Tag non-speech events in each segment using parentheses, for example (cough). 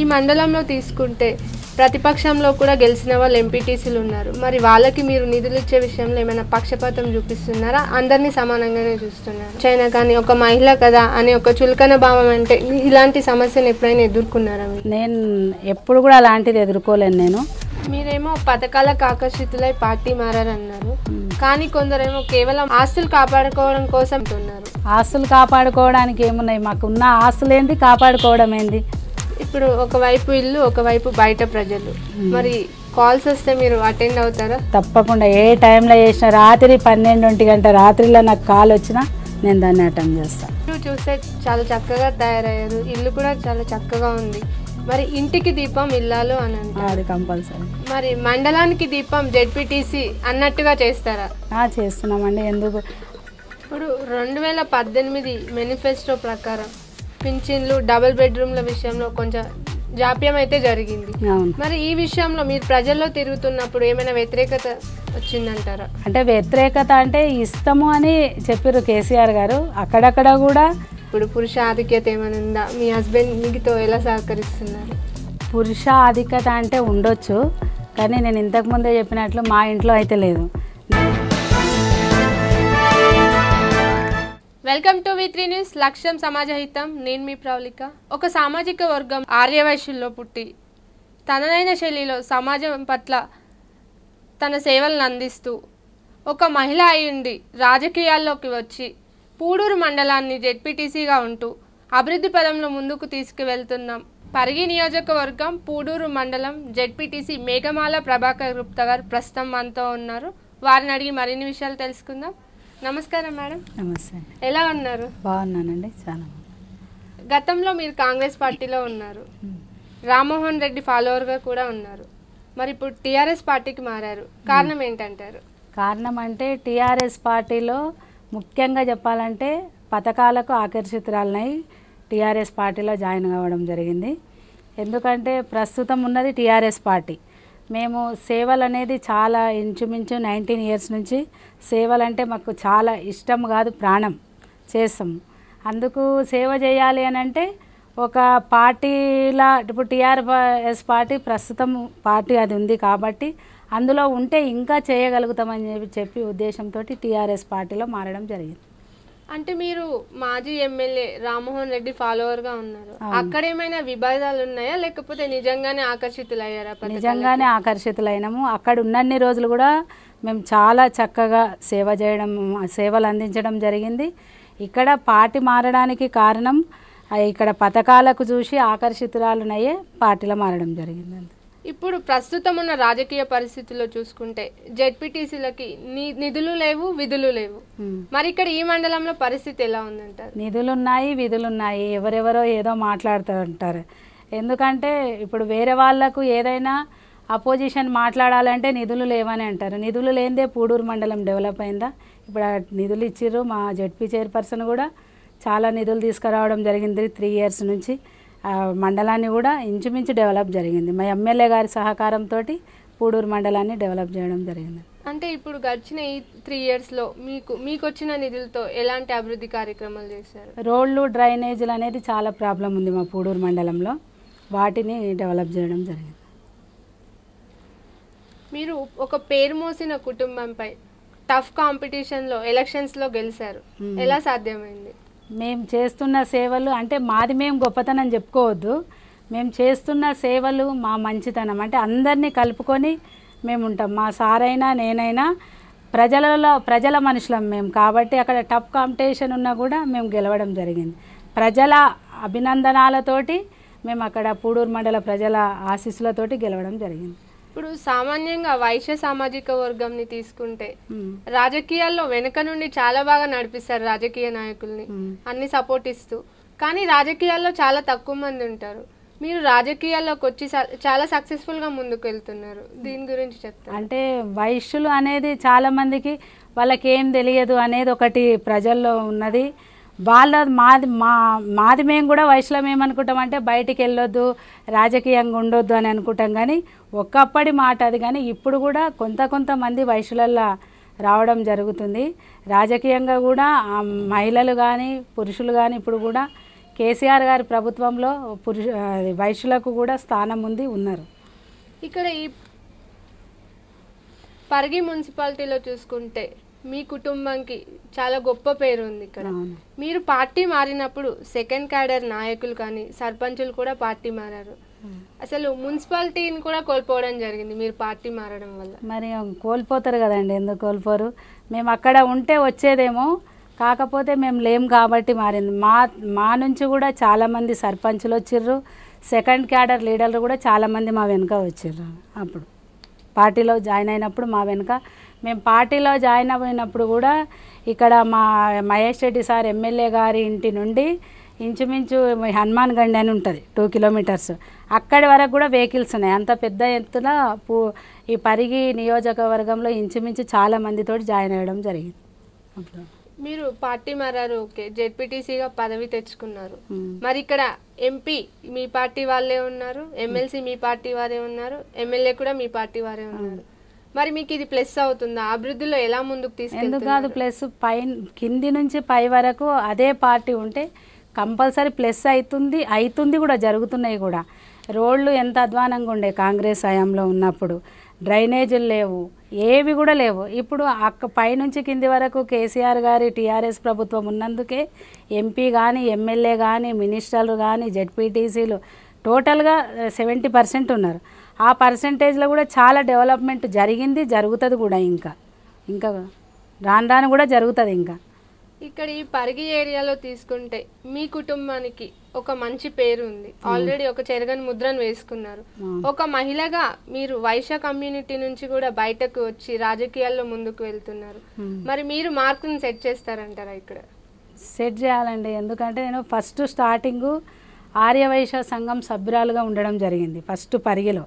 ఈ మండలంలో తీసుకుంటే ప్రతిపక్షంలో కూడా గెలిచిన వాళ్ళు ఎంపీటీసీలు ఉన్నారు మరి వాళ్ళకి మీరు నిధులు ఇచ్చే విషయంలో ఏమైనా పక్షపాతం చూపిస్తున్నారా అందరినీ సమానంగానే చూస్తున్నారు చైనా కానీ ఒక మహిళ కదా అనే ఒక చులకన భావం అంటే ఇలాంటి సమస్యను ఎప్పుడైనా ఎదుర్కొన్నారా నేను ఎప్పుడు కూడా అలాంటిది ఎదుర్కోలేను నేను మీరేమో పథకాలకు ఆకర్షితులై పార్టీ మారన్నారు కానీ కొందరేమో కేవలం ఆస్తులు కాపాడుకోవడం కోసం ఉన్నారు ఆస్తులు కాపాడుకోవడానికి ఏమున్నాయి మాకు ఉన్న ఆస్తులు కాపాడుకోవడం ఏంది ఇప్పుడు ఒకవైపు ఇల్లు ఒకవైపు బయట ప్రజలు hmm. మరి కాల్స్ వస్తే మీరు అటెండ్ అవుతారా తప్పకుండా ఏ టైంలో చేసినా రాత్రి పన్నెండు గంట రాత్రిలో నాకు కాల్ వచ్చినా నేను దాన్ని అటెండ్ చేస్తాను చూస్తే చాలా చక్కగా తయారయ్యారు ఇల్లు కూడా చాలా చక్కగా ఉంది మరి ఇంటికి దీపం ఇల్లాలు అని కంపల్సరీ మరి మండలానికి దీపం జెడ్పీటీసీ అన్నట్టుగా చేస్తారా చేస్తున్నామండి ఎందుకు ఇప్పుడు రెండు వేల పద్దెనిమిది మేనిఫెస్టో ప్రకారం పింఛన్లు డబుల్ బెడ్రూమ్ల విషయంలో కొంచెం జాప్యం అయితే జరిగింది మరి ఈ విషయంలో మీరు ప్రజల్లో తిరుగుతున్నప్పుడు ఏమైనా వ్యతిరేకత వచ్చిందంటారా అంటే వ్యతిరేకత అంటే ఇష్టము అని చెప్పారు కేసీఆర్ గారు అక్కడక్కడ కూడా ఇప్పుడు పురుష ఆధిక్యత ఏమైనా ఉందా మీ హస్బెండ్ మీతో ఎలా సహకరిస్తున్నారు పురుష ఆధిక్యత అంటే ఉండొచ్చు కానీ నేను ఇంతకుముందే చెప్పినట్లు మా ఇంట్లో అయితే లేదు welcome to V three news లక్ష్యం సమాజహితం నేను మీ ప్రవళిక ఒక సామాజిక వర్గం ఆర్యవైశ్యుల్లో పుట్టి తనదైన శైలిలో సమాజం పట్ల తన సేవలను అందిస్తూ ఒక మహిళ అయ్యుండి రాజకీయాల్లోకి వచ్చి పూడూరు మండలాన్ని జెడ్పీటీసీగా ఉంటూ అభివృద్ధి పదంలో ముందుకు తీసుకువెళ్తున్నాం పరిగి నియోజకవర్గం పూడూరు మండలం జెడ్పీటీసీ మేఘమాల ప్రభాకర్ గుప్త గారు ప్రస్తుతం మనతో ఉన్నారు వారిని అడిగి మరిన్ని విషయాలు తెలుసుకుందాం నమస్కారం మేడం నమస్తే ఎలా ఉన్నారు బాగున్నానండి చాలా గతంలో మీరు కాంగ్రెస్ పార్టీలో ఉన్నారు రామ్మోహన్ రెడ్డి ఫాలోవర్గా కూడా ఉన్నారు మరి ఇప్పుడు టీఆర్ఎస్ పార్టీకి మారారు కారణం ఏంటంటారు కారణం అంటే టీఆర్ఎస్ పార్టీలో ముఖ్యంగా చెప్పాలంటే పథకాలకు ఆకర్షితురాలనై టీఆర్ఎస్ పార్టీలో జాయిన్ కావడం జరిగింది ఎందుకంటే ప్రస్తుతం ఉన్నది టీఆర్ఎస్ పార్టీ మేము సేవలు అనేది చాలా ఇంచుమించు నైన్టీన్ ఇయర్స్ నుంచి సేవలు అంటే మాకు చాలా ఇష్టం కాదు ప్రాణం చేస్తాం అందుకు సేవ చేయాలి అని అంటే ఒక పార్టీలా ఇప్పుడు టీఆర్ఎస్ పార్టీ ప్రస్తుతం పార్టీ అది ఉంది కాబట్టి అందులో ఉంటే ఇంకా చేయగలుగుతామని చెప్పి చెప్పి ఉద్దేశంతో టీఆర్ఎస్ పార్టీలో మారడం జరిగింది అంటే మీరు మాజీ ఎమ్మెల్యే రామ్మోహన్ రెడ్డి ఫాలోవర్ గా ఉన్నారు అక్కడ ఏమైనా విభేదాలు ఉన్నాయా లేకపోతే నిజంగానే ఆకర్షితులయ్యారా నిజంగానే ఆకర్షితులైనము అక్కడ ఉన్నన్ని రోజులు కూడా మేము చాలా చక్కగా సేవ చేయడం సేవలు అందించడం జరిగింది ఇక్కడ పార్టీ మారడానికి కారణం ఇక్కడ పథకాలకు చూసి ఆకర్షితురాలునయ్యే పార్టీలో మారడం జరిగిందండి ఇప్పుడు ప్రస్తుతం ఉన్న రాజకీయ పరిస్థితుల్లో చూసుకుంటే జెడ్పీటీసీలకి నిధులు లేవు విధులు లేవు మరి ఇక్కడ ఈ మండలంలో పరిస్థితి ఎలా ఉందంటారు నిధులు ఉన్నాయి ఎవరెవరో ఏదో మాట్లాడుతూ ఉంటారు ఎందుకంటే ఇప్పుడు వేరే వాళ్లకు ఏదైనా అపోజిషన్ మాట్లాడాలంటే నిధులు లేవని అంటారు నిధులు లేనిదే పూడూరు మండలం డెవలప్ అయిందా ఇప్పుడు నిధులు ఇచ్చిర్రు మా జెడ్పీ చైర్పర్సన్ కూడా చాలా నిధులు తీసుకురావడం జరిగింది త్రీ ఇయర్స్ నుంచి మండలాన్ని కూడా ఇంచుమించు డెవలప్ జరిగింది మా ఎమ్మెల్యే గారి సహకారంతో పూడూరు మండలాన్ని డెవలప్ చేయడం జరిగింది అంటే ఇప్పుడు గడిచిన ఈ త్రీ ఇయర్స్లో మీకు మీకు వచ్చిన నిధులతో ఎలాంటి అభివృద్ధి కార్యక్రమాలు చేశారు రోడ్లు డ్రైనేజీలు అనేది చాలా ప్రాబ్లం ఉంది మా పూడూరు మండలంలో వాటిని డెవలప్ చేయడం జరిగింది మీరు ఒక పేరు మోసిన కుటుంబంపై టఫ్ కాంపిటీషన్లో ఎలక్షన్స్లో గెలిచారు ఎలా సాధ్యమైంది మేము చేస్తున్న సేవలు అంటే మాది మేము గొప్పతనం చెప్పుకోవద్దు మేము చేస్తున్న సేవలు మా మంచితనం అంటే అందరినీ కలుపుకొని మేము ఉంటాం మా సారైనా నేనైనా ప్రజలలో ప్రజల మనుషులం మేము కాబట్టి అక్కడ టఫ్ కాంపిటీషన్ ఉన్నా కూడా మేము గెలవడం జరిగింది ప్రజల అభినందనాలతోటి మేము అక్కడ పూడూరు మండల ప్రజల ఆశీస్సులతోటి గెలవడం జరిగింది ఇప్పుడు సామాన్యంగా వైశ్య సామాజిక వర్గంని తీసుకుంటే రాజకీయాల్లో వెనుక నుండి చాలా బాగా నడిపిస్తారు రాజకీయ నాయకుల్ని అన్ని సపోర్ట్ ఇస్తూ కానీ రాజకీయాల్లో చాలా తక్కువ మంది ఉంటారు మీరు రాజకీయాల్లోకి వచ్చి చాలా సక్సెస్ఫుల్ గా ముందుకు వెళ్తున్నారు దీని గురించి చెప్తారు అంటే వైశ్యులు అనేది చాలా మందికి వాళ్ళకి ఏం తెలియదు అనేది ఒకటి ప్రజల్లో ఉన్నది వాళ్ళ మాది మా మాది మేము కూడా వయసులో ఏమనుకుంటాం అంటే బయటికి వెళ్ళొద్దు రాజకీయంగా ఉండొద్దు అని అనుకుంటాం కానీ ఒకప్పటి మాట అది కానీ ఇప్పుడు కూడా కొంత కొంతమంది వయసులల్లో రావడం జరుగుతుంది రాజకీయంగా కూడా మహిళలు కానీ పురుషులు కానీ ఇప్పుడు కూడా కేసీఆర్ గారి ప్రభుత్వంలో పురుష వయసులకు కూడా స్థానం ఉంది ఉన్నారు ఇక్కడ ఈ పరిగి మున్సిపాలిటీలో చూసుకుంటే మీ కుటుంబంకి చాలా గొప్ప పేరు ఉంది ఇక్కడ మీరు పార్టీ మారినప్పుడు సెకండ్ క్యాడర్ నాయకులు కానీ సర్పంచులు కూడా పార్టీ మారారు అసలు మున్సిపాలిటీని కూడా కోల్పోవడం జరిగింది మీరు పార్టీ మారడం వల్ల మరి కోల్పోతారు కదండి ఎందుకు కోల్పోరు మేము అక్కడ ఉంటే వచ్చేదేమో కాకపోతే మేము లేం కాబట్టి మారింది మా మా నుంచి కూడా చాలామంది సర్పంచ్లు వచ్చిర్రు సెకండ్ క్యాడర్ లీడర్లు కూడా చాలామంది మా వెనుక వచ్చిర్రు అప్పుడు పార్టీలో జాయిన్ అయినప్పుడు మా వెనుక మేము పార్టీలో జాయిన్ అయినప్పుడు కూడా ఇక్కడ మా మహేష్ రెడ్డి సార్ ఎమ్మెల్యే గారి ఇంటి నుండి ఇంచుమించు హనుమాన్ గండి అని ఉంటుంది టూ కిలోమీటర్స్ అక్కడి వరకు కూడా వెహికల్స్ ఉన్నాయి అంత పెద్ద ఎత్తున పూ ఈ పరిగి నియోజకవర్గంలో ఇంచుమించు చాలా మందితో జాయిన్ అవ్వడం జరిగింది మీరు పార్టీ మారారు ఓకే జెడ్పీటీసీగా పదవి తెచ్చుకున్నారు మరి ఇక్కడ ఎంపీ మీ పార్టీ వాళ్ళే ఉన్నారు ఎమ్మెల్సీ మీ పార్టీ వారే ఉన్నారు ఎమ్మెల్యే కూడా మీ పార్టీ వారే ఉన్నారు మరి మీకు ఇది ప్లస్ అవుతుందా అభివృద్ధిలో ఎలా ముందుకు తీసుకెళ్తుంది కాదు ప్లస్ పై కింది నుంచి పై వరకు అదే పార్టీ ఉంటే కంపల్సరీ ప్లస్ అవుతుంది అవుతుంది కూడా జరుగుతున్నాయి కూడా రోడ్లు ఎంత అధ్వానంగా ఉండే కాంగ్రెస్ హయాంలో ఉన్నప్పుడు డ్రైనేజీలు లేవు ఏవి కూడా లేవు ఇప్పుడు అక్క పైనుంచి కింది వరకు కేసీఆర్ గారి టీఆర్ఎస్ ప్రభుత్వం ఉన్నందుకే ఎంపీ కానీ ఎమ్మెల్యే కానీ మినిస్టర్లు కానీ జెడ్పీటీసీలు టోటల్గా సెవెంటీ పర్సెంట్ ఉన్నారు ఆ పర్సంటేజ్లో కూడా చాలా డెవలప్మెంట్ జరిగింది జరుగుతుంది కూడా ఇంకా ఇంకా రాను రాను కూడా జరుగుతుంది ఇంకా ఇక్కడ ఈ పరిగి ఏరియాలో తీసుకుంటే మీ కుటుంబానికి ఒక మంచి పేరు ఉంది ఆల్రెడీ ఒక చెరగని ముద్రను వేసుకున్నారు ఒక మహిళగా మీరు వైశ్య కమ్యూనిటీ నుంచి కూడా బయటకు వచ్చి రాజకీయాల్లో ముందుకు వెళ్తున్నారు మరి మీరు మార్కులను సెట్ చేస్తారంటారా ఇక్కడ సెట్ చేయాలండి ఎందుకంటే నేను ఫస్ట్ స్టార్టింగ్ ఆర్యవైశ్య సంఘం సభ్యురాలుగా ఉండడం జరిగింది ఫస్ట్ పరిగిలో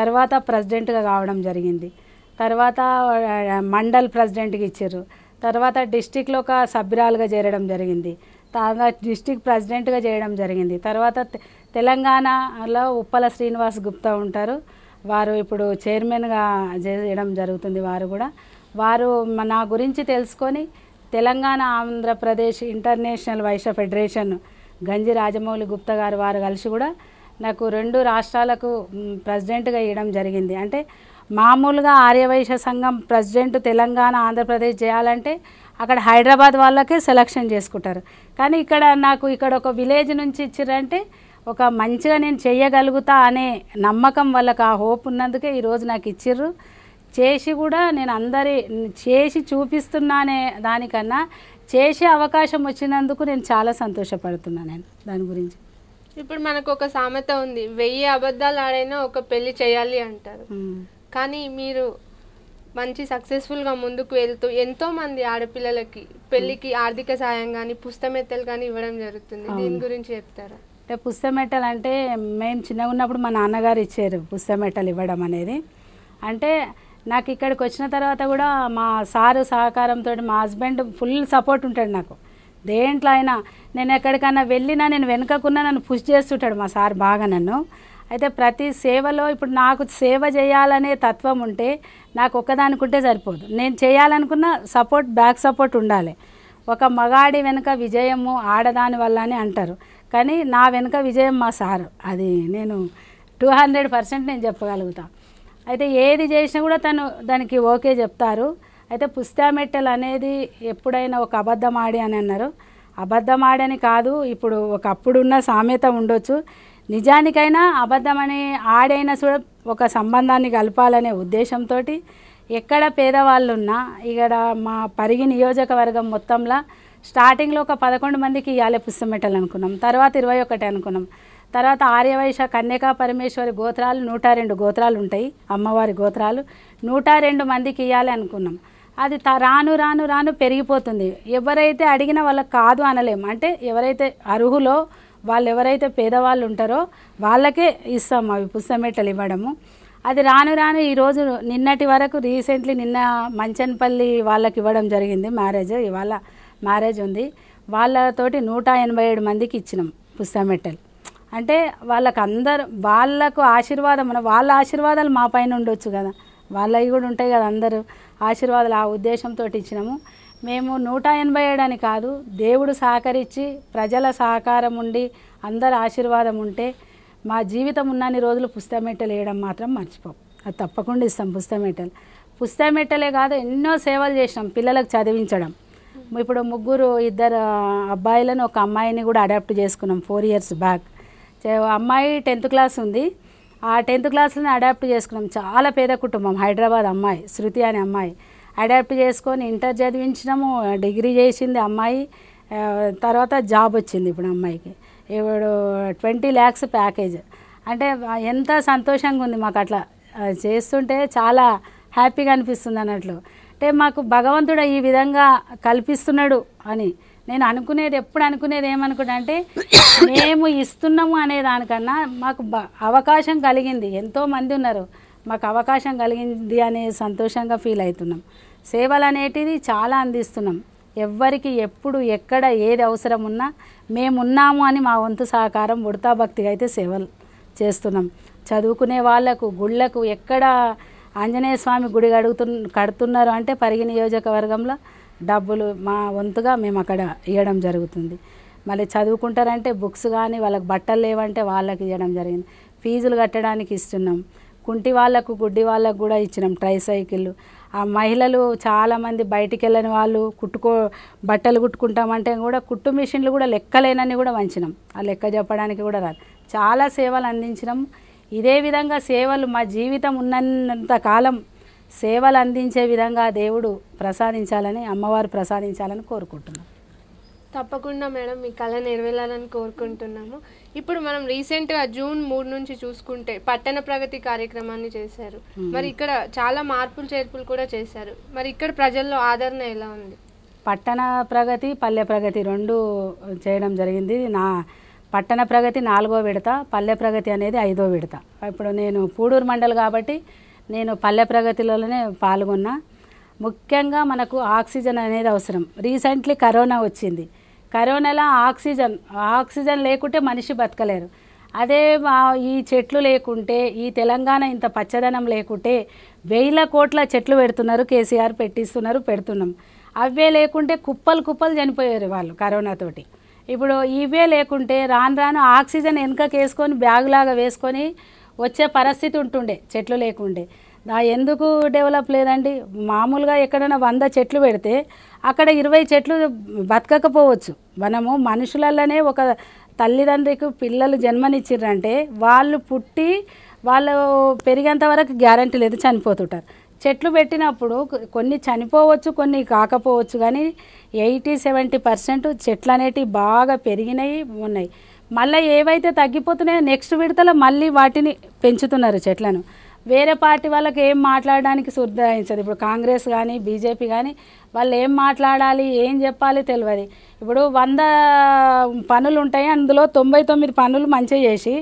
తర్వాత ప్రెసిడెంట్గా కావడం జరిగింది తర్వాత మండల్ ప్రెసిడెంట్కి ఇచ్చారు తర్వాత డిస్టిక్లో ఒక సభ్యురాలుగా చేరడం జరిగింది తర్వాత డిస్టిక్ ప్రెసిడెంట్గా చేయడం జరిగింది తర్వాత తెలంగాణలో ఉప్పల శ్రీనివాస్ గుప్తా ఉంటారు వారు ఇప్పుడు చైర్మన్గా చేయడం జరుగుతుంది వారు కూడా వారు నా గురించి తెలుసుకొని తెలంగాణ ఆంధ్రప్రదేశ్ ఇంటర్నేషనల్ వైశ్య ఫెడరేషన్ గంజి రాజమౌళి గుప్తా గారు వారు కలిసి కూడా నాకు రెండు రాష్ట్రాలకు ప్రెసిడెంట్గా ఇవ్వడం జరిగింది అంటే మామూలుగా ఆర్యవైశ్య సంఘం ప్రెసిడెంట్ తెలంగాణ ఆంధ్రప్రదేశ్ చేయాలంటే అక్కడ హైదరాబాద్ వాళ్ళకే సెలక్షన్ చేసుకుంటారు కానీ ఇక్కడ నాకు ఇక్కడ ఒక విలేజ్ నుంచి ఇచ్చిరంటే ఒక మంచిగా నేను చేయగలుగుతా అనే నమ్మకం వాళ్ళకి ఆ హోప్ ఉన్నందుకే ఈరోజు నాకు ఇచ్చిర్రు చేసి కూడా నేను అందరి చేసి చూపిస్తున్నానే దానికన్నా చేసే అవకాశం వచ్చినందుకు నేను చాలా సంతోషపడుతున్నాను నేను దాని గురించి ఇప్పుడు మనకు ఒక సామెత ఉంది వెయ్యి అబద్ధాలు ఆడైనా ఒక పెళ్లి చేయాలి అంటారు కానీ మీరు మంచి సక్సెస్ఫుల్గా ముందుకు వెళ్తూ ఎంతోమంది ఆడపిల్లలకి పెళ్ళికి ఆర్థిక సాయం కానీ పుస్తమెత్తలు కానీ ఇవ్వడం జరుగుతుంది దీని గురించి చెప్తారా అంటే పుస్తమెట్టలు అంటే మేము చిన్నగా ఉన్నప్పుడు మా నాన్నగారు ఇచ్చారు పుస్తమెట్టలు ఇవ్వడం అనేది అంటే నాకు ఇక్కడికి వచ్చిన తర్వాత కూడా మా సారు సహకారంతో మా హస్బెండ్ ఫుల్ సపోర్ట్ ఉంటాడు నాకు దేంట్లో అయినా నేను ఎక్కడికైనా వెళ్ళినా నేను వెనుకకున్నా నన్ను పుష్ చేస్తుంటాడు మా సార్ బాగా నన్ను అయితే ప్రతి సేవలో ఇప్పుడు నాకు సేవ చేయాలనే తత్వం ఉంటే నాకు ఒక్కదానికుంటే సరిపోదు నేను చేయాలనుకున్న సపోర్ట్ బ్యాక్ సపోర్ట్ ఉండాలి ఒక మగాడి వెనుక విజయము ఆడదాని వల్ల అని అంటారు కానీ నా వెనుక విజయం మా సారు అది నేను టూ హండ్రెడ్ పర్సెంట్ నేను చెప్పగలుగుతా అయితే ఏది చేసినా కూడా తను దానికి ఓకే చెప్తారు అయితే పుస్తామెట్టెలు అనేది ఎప్పుడైనా ఒక అబద్ధం ఆడి అని అన్నారు అబద్ధం ఆడని కాదు ఇప్పుడు ఒకప్పుడున్న సామెత ఉండొచ్చు నిజానికైనా అబద్ధమనే ఆడైనా కూడా ఒక సంబంధాన్ని కలపాలనే ఉద్దేశంతో ఎక్కడ పేదవాళ్ళు ఉన్నా ఇక్కడ మా పరిగి నియోజకవర్గం మొత్తంలో స్టార్టింగ్లో ఒక పదకొండు మందికి ఇవ్వాలి పుస్తమెట్టలు అనుకున్నాం తర్వాత ఇరవై ఒకటి అనుకున్నాం తర్వాత ఆర్యవైశ కన్యకా పరమేశ్వరి గోత్రాలు నూట రెండు గోత్రాలు ఉంటాయి అమ్మవారి గోత్రాలు నూట రెండు మందికి ఇవ్వాలి అనుకున్నాం అది త రాను రాను రాను పెరిగిపోతుంది ఎవరైతే అడిగినా వాళ్ళకి కాదు అనలేము అంటే ఎవరైతే అర్హులో వాళ్ళు ఎవరైతే పేదవాళ్ళు ఉంటారో వాళ్ళకే ఇస్తాం అవి పుస్తమెట్టలు ఇవ్వడము అది రాను రాను ఈరోజు నిన్నటి వరకు రీసెంట్లీ నిన్న మంచన్పల్లి వాళ్ళకి ఇవ్వడం జరిగింది మ్యారేజ్ ఇవాళ మ్యారేజ్ ఉంది వాళ్ళతోటి నూట ఎనభై ఏడు మందికి ఇచ్చినాం పుస్తమెట్టలు అంటే వాళ్ళకు అందరు వాళ్ళకు ఆశీర్వాదం వాళ్ళ ఆశీర్వాదాలు మా పైన ఉండొచ్చు కదా వాళ్ళవి కూడా ఉంటాయి కదా అందరూ ఆశీర్వాదాలు ఆ ఉద్దేశంతో ఇచ్చినాము మేము నూట ఎనభై ఏడు అని కాదు దేవుడు సహకరించి ప్రజల సహకారం ఉండి అందరి ఆశీర్వాదం ఉంటే మా జీవితం ఉన్నన్ని రోజులు పుస్తమెట్టలు వేయడం మాత్రం మర్చిపోం అది తప్పకుండా ఇస్తాం పుస్తమెట్టలు పుస్తమెట్టలే కాదు ఎన్నో సేవలు చేసినాం పిల్లలకు చదివించడం ఇప్పుడు ముగ్గురు ఇద్దరు అబ్బాయిలను ఒక అమ్మాయిని కూడా అడాప్ట్ చేసుకున్నాం ఫోర్ ఇయర్స్ బ్యాక్ అమ్మాయి టెన్త్ క్లాస్ ఉంది ఆ టెన్త్ క్లాస్ని అడాప్ట్ చేసుకున్నాం చాలా పేద కుటుంబం హైదరాబాద్ అమ్మాయి శృతి అనే అమ్మాయి అడాప్ట్ చేసుకొని ఇంటర్ చదివించినాము డిగ్రీ చేసింది అమ్మాయి తర్వాత జాబ్ వచ్చింది ఇప్పుడు అమ్మాయికి ఇప్పుడు ట్వంటీ ల్యాక్స్ ప్యాకేజ్ అంటే ఎంత సంతోషంగా ఉంది మాకు అట్లా చేస్తుంటే చాలా హ్యాపీగా అనిపిస్తుంది అన్నట్లు అంటే మాకు భగవంతుడు ఈ విధంగా కల్పిస్తున్నాడు అని నేను అనుకునేది ఎప్పుడు అనుకునేది ఏమనుకున్నా అంటే (coughs) మేము ఇస్తున్నాము అనే దానికన్నా మాకు అవకాశం కలిగింది ఎంతోమంది ఉన్నారు మాకు అవకాశం కలిగింది అనే సంతోషంగా ఫీల్ అవుతున్నాం సేవలు అనేటివి చాలా అందిస్తున్నాం ఎవ్వరికి ఎప్పుడు ఎక్కడ ఏది అవసరం ఉన్నా మేమున్నాము అని మా వంతు సహకారం ఉడతా భక్తిగా అయితే సేవలు చేస్తున్నాం చదువుకునే వాళ్లకు గుళ్ళకు ఎక్కడ ఆంజనేయ స్వామి గుడి కడుగుతు కడుతున్నారు అంటే పరిగి నియోజకవర్గంలో డబ్బులు మా వంతుగా మేము అక్కడ ఇవ్వడం జరుగుతుంది మళ్ళీ చదువుకుంటారంటే బుక్స్ కానీ వాళ్ళకి బట్టలు లేవంటే వాళ్ళకి ఇవ్వడం జరిగింది ఫీజులు కట్టడానికి ఇస్తున్నాం కుంటి వాళ్ళకు గుడ్డి వాళ్ళకు కూడా ఇచ్చినాం ట్రైసైకిల్ ఆ మహిళలు చాలామంది బయటికి వెళ్ళని వాళ్ళు కుట్టుకో బట్టలు కుట్టుకుంటామంటే కూడా కుట్టు మిషన్లు కూడా లెక్కలేనని కూడా వంచినాం ఆ లెక్క చెప్పడానికి కూడా రాదు చాలా సేవలు అందించినాం ఇదే విధంగా సేవలు మా జీవితం ఉన్నంత కాలం సేవలు అందించే విధంగా దేవుడు ప్రసాదించాలని అమ్మవారు ప్రసాదించాలని కోరుకుంటున్నాం తప్పకుండా మేడం మీ కళ నెరవేరాలని కోరుకుంటున్నాము ఇప్పుడు మనం రీసెంట్గా జూన్ మూడు నుంచి చూసుకుంటే పట్టణ ప్రగతి కార్యక్రమాన్ని చేశారు మరి ఇక్కడ చాలా మార్పులు చేర్పులు కూడా చేశారు మరి ఇక్కడ ప్రజల్లో ఆదరణ ఎలా ఉంది పట్టణ ప్రగతి పల్లె ప్రగతి రెండు చేయడం జరిగింది నా పట్టణ ప్రగతి నాలుగో విడత పల్లె ప్రగతి అనేది ఐదో విడత ఇప్పుడు నేను పూడూరు మండలి కాబట్టి నేను పల్లె ప్రగతిలోనే పాల్గొన్నా ముఖ్యంగా మనకు ఆక్సిజన్ అనేది అవసరం రీసెంట్లీ కరోనా వచ్చింది కరోనాలో ఆక్సిజన్ ఆక్సిజన్ లేకుంటే మనిషి బతకలేరు అదే ఈ చెట్లు లేకుంటే ఈ తెలంగాణ ఇంత పచ్చదనం లేకుంటే వేల కోట్ల చెట్లు పెడుతున్నారు కేసీఆర్ పెట్టిస్తున్నారు పెడుతున్నాం అవే లేకుంటే కుప్పలు కుప్పలు చనిపోయారు వాళ్ళు కరోనాతోటి ఇప్పుడు ఇవే లేకుంటే రాను రాను ఆక్సిజన్ వెనుకకేసుకొని బ్యాగ్ లాగా వేసుకొని వచ్చే పరిస్థితి ఉంటుండే చెట్లు లేకుండే నా ఎందుకు డెవలప్ లేదండి మామూలుగా ఎక్కడైనా వంద చెట్లు పెడితే అక్కడ ఇరవై చెట్లు బతకకపోవచ్చు మనము మనుషులలోనే ఒక తల్లిదండ్రికి పిల్లలు జన్మనిచ్చిర్రంటే వాళ్ళు పుట్టి వాళ్ళు పెరిగేంత వరకు గ్యారంటీ లేదు చనిపోతుంటారు చెట్లు పెట్టినప్పుడు కొన్ని చనిపోవచ్చు కొన్ని కాకపోవచ్చు కానీ ఎయిటీ సెవెంటీ పర్సెంట్ చెట్లు అనేటివి బాగా పెరిగినాయి ఉన్నాయి మళ్ళీ ఏవైతే తగ్గిపోతున్నాయో నెక్స్ట్ విడతలో మళ్ళీ వాటిని పెంచుతున్నారు చెట్లను వేరే పార్టీ వాళ్ళకి ఏం మాట్లాడడానికి శుద్ధాయించదు ఇప్పుడు కాంగ్రెస్ కానీ బీజేపీ కానీ వాళ్ళు ఏం మాట్లాడాలి ఏం చెప్పాలి తెలియదు ఇప్పుడు వంద పనులు ఉంటాయి అందులో తొంభై తొమ్మిది పనులు మంచిగా చేసి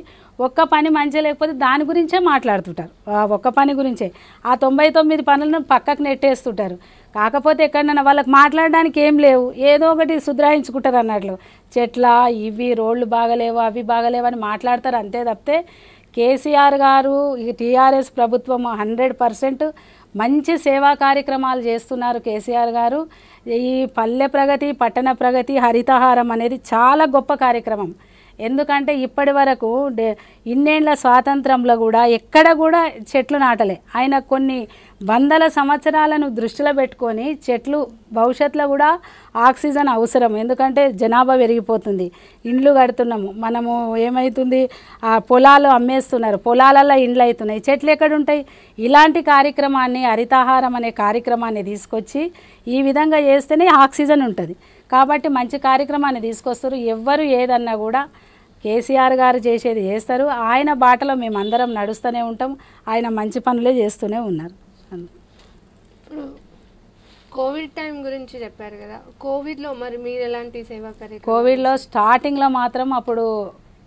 ఒక్క పని మంచిగా లేకపోతే దాని గురించే మాట్లాడుతుంటారు ఒక్క పని గురించే ఆ తొంభై తొమ్మిది పనులను పక్కకు నెట్టేస్తుంటారు కాకపోతే ఎక్కడన్నా వాళ్ళకి మాట్లాడడానికి ఏం లేవు ఏదో ఒకటి సుధరాయించుకుంటారు అన్నట్లు చెట్ల ఇవి రోడ్లు బాగలేవు అవి బాగలేవు అని మాట్లాడతారు అంతే తప్పితే కేసీఆర్ గారు ఈ టీఆర్ఎస్ ప్రభుత్వం హండ్రెడ్ పర్సెంట్ మంచి సేవా కార్యక్రమాలు చేస్తున్నారు కేసీఆర్ గారు ఈ పల్లె ప్రగతి పట్టణ ప్రగతి హరితహారం అనేది చాలా గొప్ప కార్యక్రమం ఎందుకంటే ఇప్పటి వరకు ఇన్నేళ్ల స్వాతంత్రంలో కూడా ఎక్కడ కూడా చెట్లు నాటలే ఆయన కొన్ని వందల సంవత్సరాలను దృష్టిలో పెట్టుకొని చెట్లు భవిష్యత్తులో కూడా ఆక్సిజన్ అవసరం ఎందుకంటే జనాభా పెరిగిపోతుంది ఇండ్లు కడుతున్నాము మనము ఏమవుతుంది ఆ పొలాలు అమ్మేస్తున్నారు పొలాలలో ఇండ్లు అవుతున్నాయి చెట్లు ఎక్కడుంటాయి ఇలాంటి కార్యక్రమాన్ని హరితాహారం అనే కార్యక్రమాన్ని తీసుకొచ్చి ఈ విధంగా చేస్తేనే ఆక్సిజన్ ఉంటుంది కాబట్టి మంచి కార్యక్రమాన్ని తీసుకొస్తారు ఎవ్వరు ఏదన్నా కూడా కేసీఆర్ గారు చేసేది చేస్తారు ఆయన బాటలో మేమందరం నడుస్తూనే ఉంటాం ఆయన మంచి పనులే చేస్తూనే ఉన్నారు ఇప్పుడు కోవిడ్ టైం గురించి చెప్పారు కదా కోవిడ్లో మరి మీరు ఎలాంటి సేవా కార్యక్రమం కోవిడ్లో స్టార్టింగ్లో మాత్రం అప్పుడు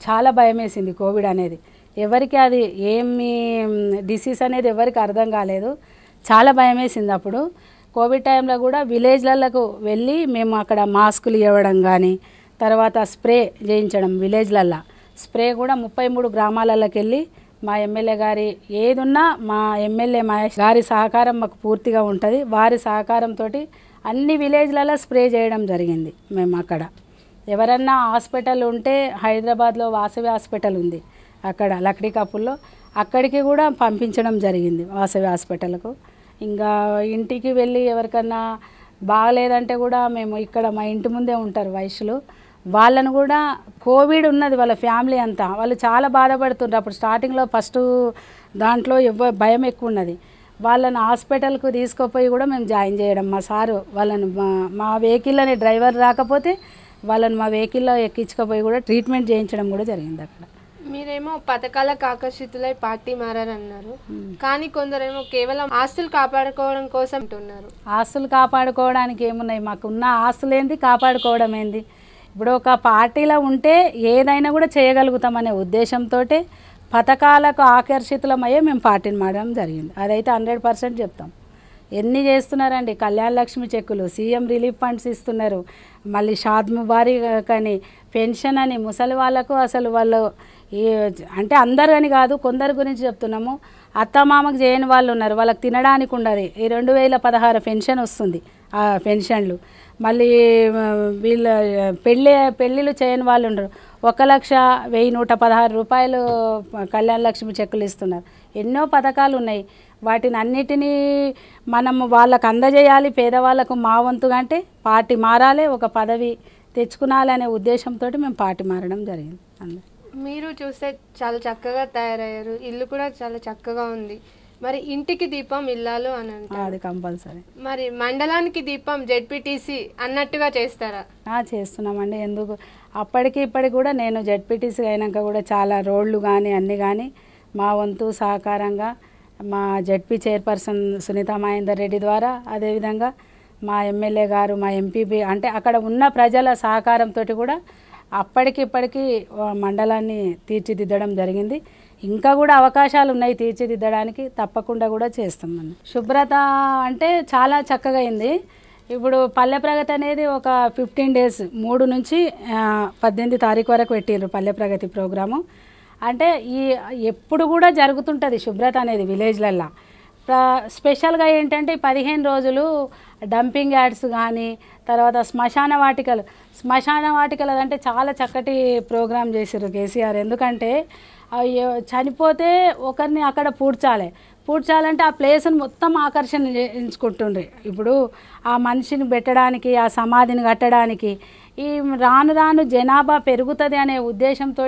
చాలా భయం వేసింది కోవిడ్ అనేది ఎవరికి అది ఏమి డిసీజ్ అనేది ఎవరికి అర్థం కాలేదు చాలా భయం వేసింది అప్పుడు కోవిడ్ టైంలో కూడా విలేజ్లకు వెళ్ళి మేము అక్కడ మాస్కులు ఇవ్వడం కానీ తర్వాత స్ప్రే చేయించడం విలేజ్లల్లో స్ప్రే కూడా ముప్పై మూడు గ్రామాలలోకి వెళ్ళి మా ఎమ్మెల్యే గారి ఏదున్నా మా ఎమ్మెల్యే మా గారి సహకారం మాకు పూర్తిగా ఉంటుంది వారి సహకారంతో అన్ని విలేజ్లలో స్ప్రే చేయడం జరిగింది మేము అక్కడ ఎవరన్నా హాస్పిటల్ ఉంటే హైదరాబాద్లో వాసవి హాస్పిటల్ ఉంది అక్కడ లక్డీ కప్పుల్లో అక్కడికి కూడా పంపించడం జరిగింది వాసవి హాస్పిటల్కు ఇంకా ఇంటికి వెళ్ళి ఎవరికన్నా బాగలేదంటే కూడా మేము ఇక్కడ మా ఇంటి ముందే ఉంటారు వయసులు వాళ్ళను కూడా కోవిడ్ ఉన్నది వాళ్ళ ఫ్యామిలీ అంతా వాళ్ళు చాలా బాధపడుతుండ్రు అప్పుడు స్టార్టింగ్లో ఫస్ట్ దాంట్లో ఎవ్వ భయం ఎక్కువ ఉన్నది వాళ్ళని హాస్పిటల్కు తీసుకుపోయి కూడా మేము జాయిన్ చేయడం మా సారు వాళ్ళని మా వెహికల్ అనే డ్రైవర్ రాకపోతే వాళ్ళని మా వెహికల్లో ఎక్కించుకోపోయి కూడా ట్రీట్మెంట్ చేయించడం కూడా జరిగింది అక్కడ మీరేమో పథకాలకు ఆకర్షితులై పార్టీ మారన్నారు కానీ కొందరేమో కేవలం ఆస్తులు కాపాడుకోవడం కోసం అంటున్నారు ఆస్తులు కాపాడుకోవడానికి ఏమున్నాయి మాకున్న ఆస్తులేంది కాపాడుకోవడం ఏంది ఇప్పుడు ఒక పార్టీలో ఉంటే ఏదైనా కూడా చేయగలుగుతామనే ఉద్దేశంతో పథకాలకు ఆకర్షితులమయ్యే మేము పార్టీని మారడం జరిగింది అదైతే హండ్రెడ్ పర్సెంట్ చెప్తాం ఎన్ని చేస్తున్నారండి కళ్యాణ లక్ష్మి చెక్కులు సీఎం రిలీఫ్ ఫండ్స్ ఇస్తున్నారు మళ్ళీ షాద్ ముబారీ కానీ పెన్షన్ అని ముసలి వాళ్ళకు అసలు వాళ్ళు అంటే అందరు అని కాదు కొందరు గురించి చెప్తున్నాము అత్తమామకు చేయని వాళ్ళు ఉన్నారు వాళ్ళకి తినడానికి ఉండదు ఈ రెండు వేల పదహారు పెన్షన్ వస్తుంది ఆ పెన్షన్లు మళ్ళీ వీళ్ళ పెళ్ళి పెళ్ళిళ్ళు చేయని వాళ్ళు ఉండరు ఒక లక్ష వెయ్యి నూట పదహారు రూపాయలు కళ్యాణ లక్ష్మి చెక్కులు ఇస్తున్నారు ఎన్నో పథకాలు ఉన్నాయి వాటిని అన్నిటినీ మనం వాళ్ళకు అందజేయాలి పేదవాళ్ళకు మా వంతుగా అంటే పార్టీ మారాలి ఒక పదవి తెచ్చుకునాలనే ఉద్దేశంతో మేము పార్టీ మారడం జరిగింది అందరు మీరు చూస్తే చాలా చక్కగా తయారయ్యారు ఇల్లు కూడా చాలా చక్కగా ఉంది మరి ఇంటికి దీపం ఇల్లాలు అని అది కంపల్సరీ మరి మండలానికి దీపం జెడ్పీటీసీ అన్నట్టుగా చేస్తారా చేస్తున్నామండి ఎందుకు అప్పటికి ఇప్పటికి కూడా నేను జెడ్పీటీసీ అయినాక కూడా చాలా రోడ్లు కానీ అన్నీ కానీ మా వంతు సహకారంగా మా జెడ్పీ చైర్పర్సన్ సునీత మహేందర్ రెడ్డి ద్వారా అదేవిధంగా మా ఎమ్మెల్యే గారు మా ఎంపీబీ అంటే అక్కడ ఉన్న ప్రజల సహకారంతో కూడా అప్పటికిప్పటికీ మండలాన్ని తీర్చిదిద్దడం జరిగింది ఇంకా కూడా అవకాశాలు ఉన్నాయి తీర్చిదిద్దడానికి తప్పకుండా కూడా చేస్తాం శుభ్రత అంటే చాలా చక్కగా అయింది ఇప్పుడు పల్లె ప్రగతి అనేది ఒక ఫిఫ్టీన్ డేస్ మూడు నుంచి పద్దెనిమిది తారీఖు వరకు పెట్టారు పల్లె ప్రగతి ప్రోగ్రాము అంటే ఈ ఎప్పుడు కూడా జరుగుతుంటుంది శుభ్రత అనేది విలేజ్లల్లో స్పెషల్గా ఏంటంటే పదిహేను రోజులు డంపింగ్ యాడ్స్ కానీ తర్వాత శ్మశాన వాటికలు శ్మశాన వాటికలు అంటే చాలా చక్కటి ప్రోగ్రాం చేశారు కేసీఆర్ ఎందుకంటే చనిపోతే ఒకరిని అక్కడ పూడ్చాలి పూడ్చాలంటే ఆ ప్లేస్ని మొత్తం ఆకర్షణ చేయించుకుంటుండ్రి ఇప్పుడు ఆ మనిషిని పెట్టడానికి ఆ సమాధిని కట్టడానికి ఈ రాను రాను జనాభా పెరుగుతుంది అనే ఉద్దేశంతో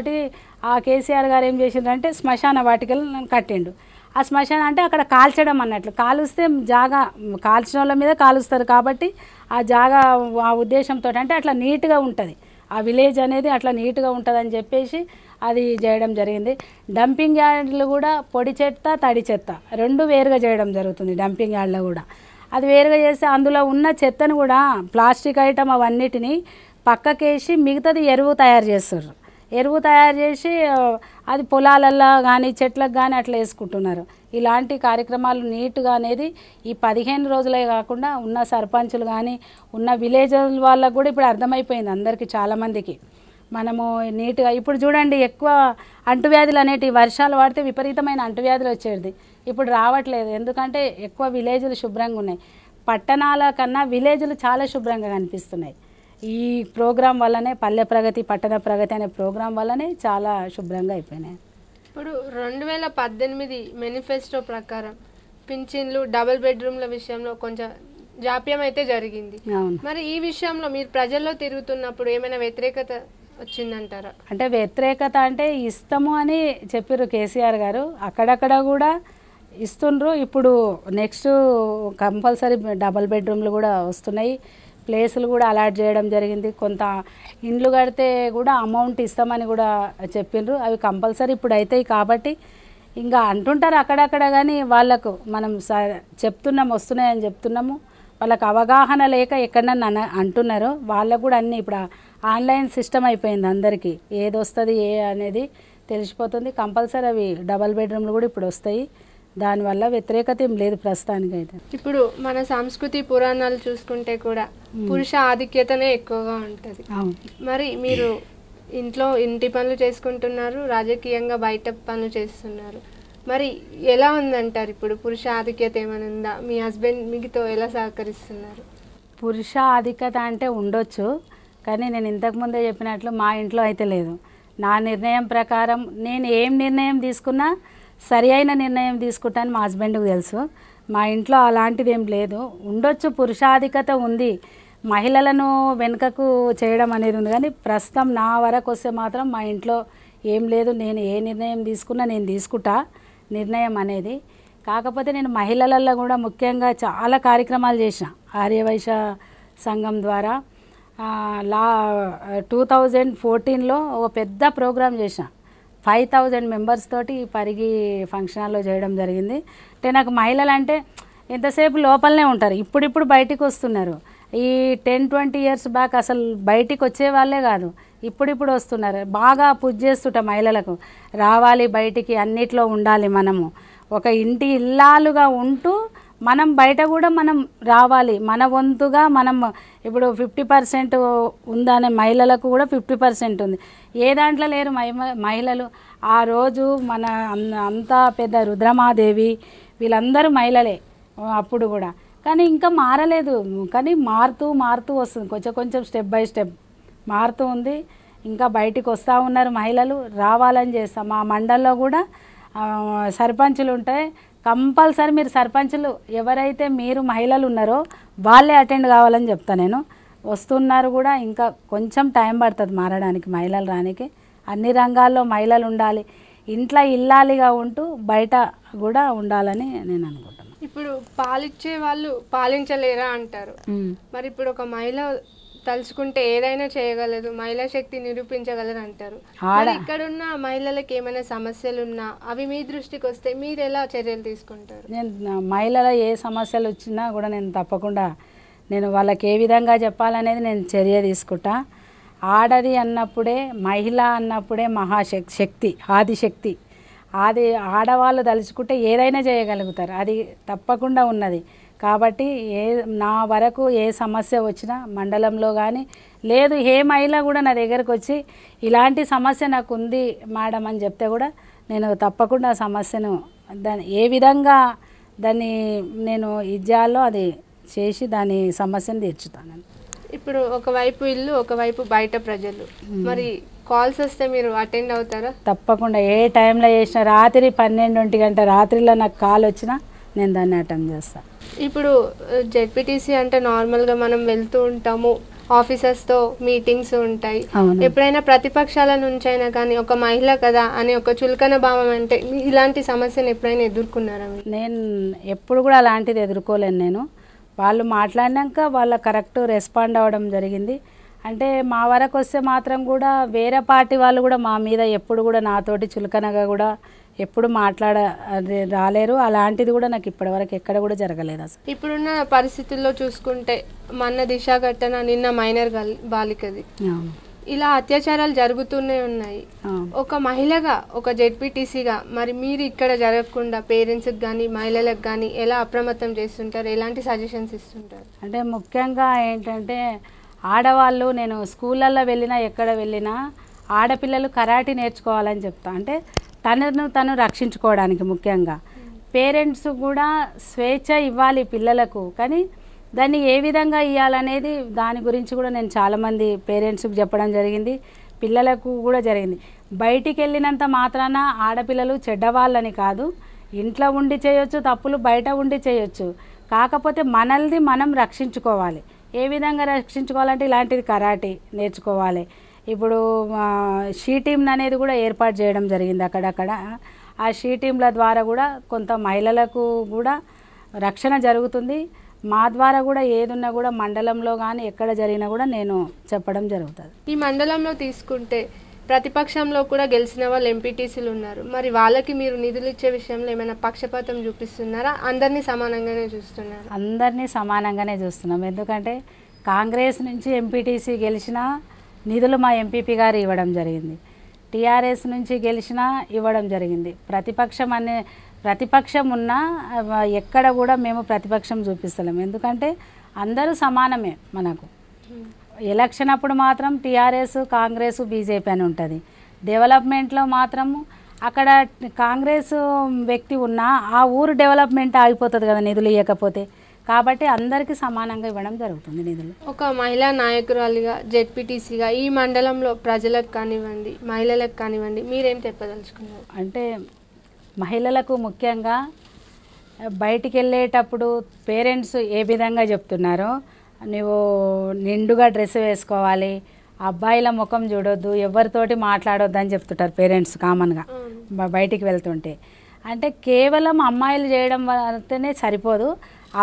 ఆ కేసీఆర్ గారు ఏం చేసిండ్రంటే శ్మశాన వాటికలు కట్టిండు ఆ శ్మశాన అంటే అక్కడ కాల్చడం అన్నట్లు కాలుస్తే జాగా కాల్చిన వాళ్ళ మీద కాలుస్తారు కాబట్టి ఆ జాగా ఆ ఉద్దేశంతో అంటే అట్లా నీట్గా ఉంటుంది ఆ విలేజ్ అనేది అట్లా నీట్గా ఉంటుందని చెప్పేసి అది చేయడం జరిగింది డంపింగ్ యార్డ్లు కూడా పొడి చెత్త తడి చెత్త రెండు వేరుగా చేయడం జరుగుతుంది డంపింగ్ యార్డ్లో కూడా అది వేరుగా చేసి అందులో ఉన్న చెత్తను కూడా ప్లాస్టిక్ ఐటమ్ అవన్నిటిని పక్కకేసి మిగతాది ఎరువు తయారు చేస్తారు ఎరువు తయారు చేసి అది పొలాలల్లో కానీ చెట్లకు కానీ అట్లా వేసుకుంటున్నారు ఇలాంటి కార్యక్రమాలు నీట్గా అనేది ఈ పదిహేను రోజులే కాకుండా ఉన్న సర్పంచులు కానీ ఉన్న విలేజ్ వాళ్ళకు కూడా ఇప్పుడు అర్థమైపోయింది అందరికీ చాలామందికి మనము నీట్గా ఇప్పుడు చూడండి ఎక్కువ అంటువ్యాధులు అనేటివి వర్షాలు పడితే విపరీతమైన అంటువ్యాధులు వచ్చేది ఇప్పుడు రావట్లేదు ఎందుకంటే ఎక్కువ విలేజ్లు శుభ్రంగా ఉన్నాయి పట్టణాల కన్నా విలేజ్లు చాలా శుభ్రంగా కనిపిస్తున్నాయి ఈ ప్రోగ్రాం వల్లనే పల్లె ప్రగతి పట్టణ ప్రగతి అనే ప్రోగ్రాం వల్లనే చాలా శుభ్రంగా అయిపోయినాయి ఇప్పుడు రెండు వేల పద్దెనిమిది మేనిఫెస్టో ప్రకారం పింఛన్లు డబుల్ బెడ్రూమ్ల విషయంలో కొంచెం జాప్యం అయితే జరిగింది మరి ఈ విషయంలో మీరు ప్రజల్లో తిరుగుతున్నప్పుడు ఏమైనా వ్యతిరేకత వచ్చిందంటారు అంటే వ్యతిరేకత అంటే ఇస్తాము అని చెప్పారు కేసీఆర్ గారు అక్కడక్కడ కూడా ఇస్తుండ్రు ఇప్పుడు నెక్స్ట్ కంపల్సరీ డబల్ బెడ్రూమ్లు కూడా వస్తున్నాయి ప్లేసులు కూడా అలాట్ చేయడం జరిగింది కొంత ఇండ్లు కడితే కూడా అమౌంట్ ఇస్తామని కూడా చెప్పిండ్రు అవి కంపల్సరీ ఇప్పుడు అవుతాయి కాబట్టి ఇంకా అంటుంటారు అక్కడక్కడ కానీ వాళ్ళకు మనం స చెప్తున్నాం వస్తున్నాయని చెప్తున్నాము వాళ్ళకు అవగాహన లేక ఎక్కడన్నా అంటున్నారు వాళ్ళకు కూడా అన్నీ ఇప్పుడు ఆన్లైన్ సిస్టమ్ అయిపోయింది అందరికీ ఏది వస్తుంది ఏ అనేది తెలిసిపోతుంది కంపల్సరీ అవి డబల్ బెడ్రూమ్లు కూడా ఇప్పుడు వస్తాయి దానివల్ల వ్యతిరేకత ఏం లేదు ప్రస్తుతానికైతే ఇప్పుడు మన సంస్కృతి పురాణాలు చూసుకుంటే కూడా పురుష ఆధిక్యతనే ఎక్కువగా ఉంటుంది మరి మీరు ఇంట్లో ఇంటి పనులు చేసుకుంటున్నారు రాజకీయంగా బయట పనులు చేస్తున్నారు మరి ఎలా ఉందంటారు ఇప్పుడు పురుష ఆధిక్యత ఏమైనా ఉందా మీ హస్బెండ్ మీతో ఎలా సహకరిస్తున్నారు పురుష ఆధిక్యత అంటే ఉండొచ్చు కానీ నేను ఇంతకుముందే చెప్పినట్లు మా ఇంట్లో అయితే లేదు నా నిర్ణయం ప్రకారం నేను ఏం నిర్ణయం తీసుకున్నా సరి అయిన నిర్ణయం తీసుకుంటాను మా హస్బెండ్కి తెలుసు మా ఇంట్లో అలాంటిది ఏం లేదు ఉండొచ్చు పురుషాధికత ఉంది మహిళలను వెనుకకు చేయడం అనేది ఉంది కానీ ప్రస్తుతం నా వరకు వస్తే మాత్రం మా ఇంట్లో ఏం లేదు నేను ఏ నిర్ణయం తీసుకున్నా నేను తీసుకుంటా నిర్ణయం అనేది కాకపోతే నేను మహిళలలో కూడా ముఖ్యంగా చాలా కార్యక్రమాలు చేసిన ఆర్యవైశ్య సంఘం ద్వారా లా టూ థౌజండ్ ఫోర్టీన్లో ఒక పెద్ద ప్రోగ్రామ్ చేసిన ఫైవ్ థౌజండ్ మెంబర్స్ తోటి పరిగి ఫంక్షన్ హాల్లో చేయడం జరిగింది అంటే నాకు మహిళలు అంటే ఎంతసేపు లోపలనే ఉంటారు ఇప్పుడిప్పుడు బయటికి వస్తున్నారు ఈ టెన్ ట్వంటీ ఇయర్స్ బ్యాక్ అసలు బయటికి వచ్చే వాళ్ళే కాదు ఇప్పుడిప్పుడు వస్తున్నారు బాగా పూజ చేస్తుంటా మహిళలకు రావాలి బయటికి అన్నిట్లో ఉండాలి మనము ఒక ఇంటి ఇల్లాలుగా ఉంటూ మనం బయట కూడా మనం రావాలి మన వంతుగా మనం ఇప్పుడు ఫిఫ్టీ పర్సెంట్ ఉందనే మహిళలకు కూడా ఫిఫ్టీ పర్సెంట్ ఉంది ఏ దాంట్లో లేరు మహిళలు ఆ రోజు మన అంతా పెద్ద రుద్రమాదేవి వీళ్ళందరూ మహిళలే అప్పుడు కూడా కానీ ఇంకా మారలేదు కానీ మారుతూ మారుతూ వస్తుంది కొంచెం కొంచెం స్టెప్ బై స్టెప్ మారుతూ ఉంది ఇంకా బయటికి వస్తూ ఉన్నారు మహిళలు రావాలని చేస్తాం మా మండల్లో కూడా సర్పంచులు ఉంటాయి కంపల్సరీ మీరు సర్పంచులు ఎవరైతే మీరు మహిళలు ఉన్నారో వాళ్ళే అటెండ్ కావాలని చెప్తా నేను వస్తున్నారు కూడా ఇంకా కొంచెం టైం పడుతుంది మారడానికి మహిళలు రానికి అన్ని రంగాల్లో మహిళలు ఉండాలి ఇంట్లో ఇల్లాలిగా ఉంటూ బయట కూడా ఉండాలని నేను అనుకుంటున్నాను ఇప్పుడు పాలిచ్చే వాళ్ళు పాలించలేరా అంటారు మరి ఇప్పుడు ఒక మహిళ తలుచుకుంటే ఏదైనా చేయగలదు మహిళా శక్తి నిరూపించగలరు అంటారు ఉన్న మహిళలకు ఏమైనా సమస్యలు ఉన్నా అవి మీ దృష్టికి వస్తే మీరు ఎలా చర్యలు తీసుకుంటారు నేను మహిళల ఏ సమస్యలు వచ్చినా కూడా నేను తప్పకుండా నేను వాళ్ళకి ఏ విధంగా చెప్పాలనేది నేను చర్య తీసుకుంటా ఆడది అన్నప్పుడే మహిళ అన్నప్పుడే మహాశక్ శక్తి ఆదిశక్తి ఆది ఆడవాళ్ళు తలుచుకుంటే ఏదైనా చేయగలుగుతారు అది తప్పకుండా ఉన్నది కాబట్టి ఏ నా వరకు ఏ సమస్య వచ్చినా మండలంలో కానీ లేదు ఏ మహిళ కూడా నా దగ్గరకు వచ్చి ఇలాంటి సమస్య నాకు ఉంది మేడం అని చెప్తే కూడా నేను తప్పకుండా సమస్యను దాని ఏ విధంగా దాన్ని నేను ఇజ్జాలో అది చేసి దాని సమస్యను తీర్చుతాను ఇప్పుడు ఒకవైపు ఇల్లు ఒకవైపు బయట ప్రజలు మరి కాల్స్ వస్తే మీరు అటెండ్ అవుతారా తప్పకుండా ఏ టైంలో చేసినా రాత్రి పన్నెండు గంట రాత్రిలో నాకు కాల్ వచ్చినా నేను దాన్ని అటెంప్ట్ చేస్తాను ఇప్పుడు జెడ్పీటీసీ అంటే నార్మల్గా మనం వెళ్తూ ఉంటాము తో మీటింగ్స్ ఉంటాయి ఎప్పుడైనా ప్రతిపక్షాల నుంచి అయినా కానీ ఒక మహిళ కదా అని ఒక చులకన భావం అంటే ఇలాంటి సమస్యను ఎప్పుడైనా ఎదుర్కొన్నారా నేను ఎప్పుడు కూడా అలాంటిది ఎదుర్కోలేను నేను వాళ్ళు మాట్లాడినాక వాళ్ళ కరెక్ట్ రెస్పాండ్ అవ్వడం జరిగింది అంటే మా వరకు వస్తే మాత్రం కూడా వేరే పార్టీ వాళ్ళు కూడా మా మీద ఎప్పుడు కూడా నాతోటి చులకనగా కూడా ఎప్పుడు మాట్లాడ రాలేరు అలాంటిది కూడా నాకు ఇప్పటివరకు ఎక్కడ కూడా జరగలేదు అసలు ఇప్పుడున్న పరిస్థితుల్లో చూసుకుంటే మన దిశ ఘటన నిన్న మైనర్ బాలికది ఇలా అత్యాచారాలు జరుగుతూనే ఉన్నాయి ఒక మహిళగా ఒక జెడ్పీటీసీగా మరి మీరు ఇక్కడ జరగకుండా పేరెంట్స్కి కానీ మహిళలకు కానీ ఎలా అప్రమత్తం చేస్తుంటారు ఎలాంటి సజెషన్స్ ఇస్తుంటారు అంటే ముఖ్యంగా ఏంటంటే ఆడవాళ్ళు నేను స్కూళ్ళల్లో వెళ్ళినా ఎక్కడ వెళ్ళినా ఆడపిల్లలు కరాటి నేర్చుకోవాలని చెప్తా అంటే తనను తను రక్షించుకోవడానికి ముఖ్యంగా పేరెంట్స్ కూడా స్వేచ్ఛ ఇవ్వాలి పిల్లలకు కానీ దాన్ని ఏ విధంగా ఇవ్వాలనేది దాని గురించి కూడా నేను చాలామంది పేరెంట్స్కి చెప్పడం జరిగింది పిల్లలకు కూడా జరిగింది బయటికి వెళ్ళినంత మాత్రాన ఆడపిల్లలు చెడ్డవాళ్ళని కాదు ఇంట్లో ఉండి చేయొచ్చు తప్పులు బయట ఉండి చేయొచ్చు కాకపోతే మనల్ని మనం రక్షించుకోవాలి ఏ విధంగా రక్షించుకోవాలంటే ఇలాంటిది కరాటే నేర్చుకోవాలి ఇప్పుడు షీ టీమ్ అనేది కూడా ఏర్పాటు చేయడం జరిగింది అక్కడక్కడ ఆ షీ టీంల ద్వారా కూడా కొంత మహిళలకు కూడా రక్షణ జరుగుతుంది మా ద్వారా కూడా ఏదున్నా కూడా మండలంలో కానీ ఎక్కడ జరిగినా కూడా నేను చెప్పడం జరుగుతుంది ఈ మండలంలో తీసుకుంటే ప్రతిపక్షంలో కూడా గెలిచిన వాళ్ళు ఎంపీటీసీలు ఉన్నారు మరి వాళ్ళకి మీరు నిధులు ఇచ్చే విషయంలో ఏమైనా పక్షపాతం చూపిస్తున్నారా అందరినీ సమానంగానే చూస్తున్నారు అందరినీ సమానంగానే చూస్తున్నాం ఎందుకంటే కాంగ్రెస్ నుంచి ఎంపీటీసీ గెలిచినా నిధులు మా ఎంపీపీ గారు ఇవ్వడం జరిగింది టీఆర్ఎస్ నుంచి గెలిచినా ఇవ్వడం జరిగింది ప్రతిపక్షం అనే ప్రతిపక్షం ఉన్నా ఎక్కడ కూడా మేము ప్రతిపక్షం చూపిస్తలేం ఎందుకంటే అందరూ సమానమే మనకు ఎలక్షన్ అప్పుడు మాత్రం టీఆర్ఎస్ కాంగ్రెస్ బీజేపీ అని ఉంటుంది డెవలప్మెంట్లో మాత్రము అక్కడ కాంగ్రెస్ వ్యక్తి ఉన్నా ఆ ఊరు డెవలప్మెంట్ ఆగిపోతుంది కదా నిధులు ఇవ్వకపోతే కాబట్టి అందరికీ సమానంగా ఇవ్వడం జరుగుతుంది నిధులు ఒక మహిళా నాయకురాలిగా జెడ్పీటీసీగా ఈ మండలంలో ప్రజలకు కానివ్వండి మహిళలకు కానివ్వండి మీరేం చెప్పదలుచుకున్నారు అంటే మహిళలకు ముఖ్యంగా బయటికి వెళ్ళేటప్పుడు పేరెంట్స్ ఏ విధంగా చెప్తున్నారో నువ్వు నిండుగా డ్రెస్ వేసుకోవాలి అబ్బాయిల ముఖం చూడొద్దు ఎవరితోటి మాట్లాడొద్దు అని చెప్తుంటారు పేరెంట్స్ కామన్గా బయటికి వెళ్తుంటే అంటే కేవలం అమ్మాయిలు చేయడం వల్లనే సరిపోదు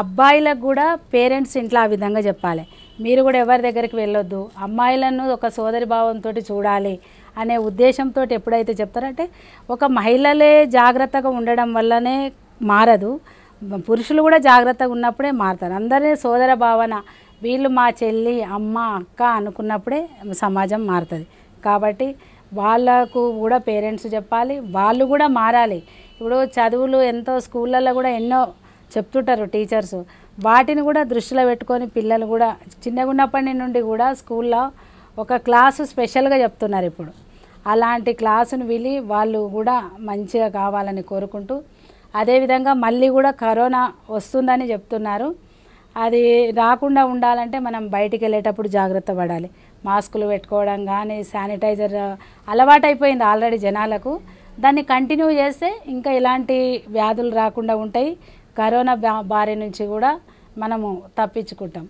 అబ్బాయిలకు కూడా పేరెంట్స్ ఇంట్లో ఆ విధంగా చెప్పాలి మీరు కూడా ఎవరి దగ్గరికి వెళ్ళొద్దు అమ్మాయిలను ఒక సోదరి భావంతో చూడాలి అనే ఉద్దేశంతో ఎప్పుడైతే చెప్తారంటే ఒక మహిళలే జాగ్రత్తగా ఉండడం వల్లనే మారదు పురుషులు కూడా జాగ్రత్తగా ఉన్నప్పుడే మారుతారు అందరి సోదర భావన వీళ్ళు మా చెల్లి అమ్మ అక్క అనుకున్నప్పుడే సమాజం మారుతుంది కాబట్టి వాళ్ళకు కూడా పేరెంట్స్ చెప్పాలి వాళ్ళు కూడా మారాలి ఇప్పుడు చదువులు ఎంతో స్కూళ్ళల్లో కూడా ఎన్నో చెప్తుంటారు టీచర్స్ వాటిని కూడా దృష్టిలో పెట్టుకొని పిల్లలు కూడా చిన్నగున్నప్పటి నుండి కూడా స్కూల్లో ఒక క్లాసు స్పెషల్గా చెప్తున్నారు ఇప్పుడు అలాంటి క్లాసును విని వాళ్ళు కూడా మంచిగా కావాలని కోరుకుంటూ అదేవిధంగా మళ్ళీ కూడా కరోనా వస్తుందని చెప్తున్నారు అది రాకుండా ఉండాలంటే మనం బయటికి వెళ్ళేటప్పుడు జాగ్రత్త పడాలి మాస్కులు పెట్టుకోవడం కానీ శానిటైజర్ అలవాటైపోయింది ఆల్రెడీ జనాలకు దాన్ని కంటిన్యూ చేస్తే ఇంకా ఇలాంటి వ్యాధులు రాకుండా ఉంటాయి కరోనా బారి నుంచి కూడా మనము తప్పించుకుంటాం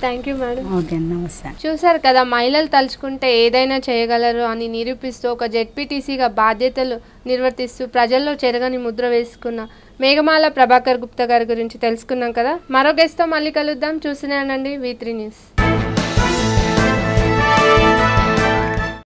థ్యాంక్ యూ మేడం ఓకే నమస్తే చూసారు కదా మహిళలు తలుచుకుంటే ఏదైనా చేయగలరు అని నిరూపిస్తూ ఒక జెడ్పీటీసీగా బాధ్యతలు నిర్వర్తిస్తూ ప్రజల్లో చెరగని ముద్ర వేసుకున్న మేఘమాల ప్రభాకర్ గుప్తా గారి గురించి తెలుసుకున్నాం కదా మరో గెస్ట్తో మళ్ళీ కలుద్దాం చూసినానండి వీ త్రీ న్యూస్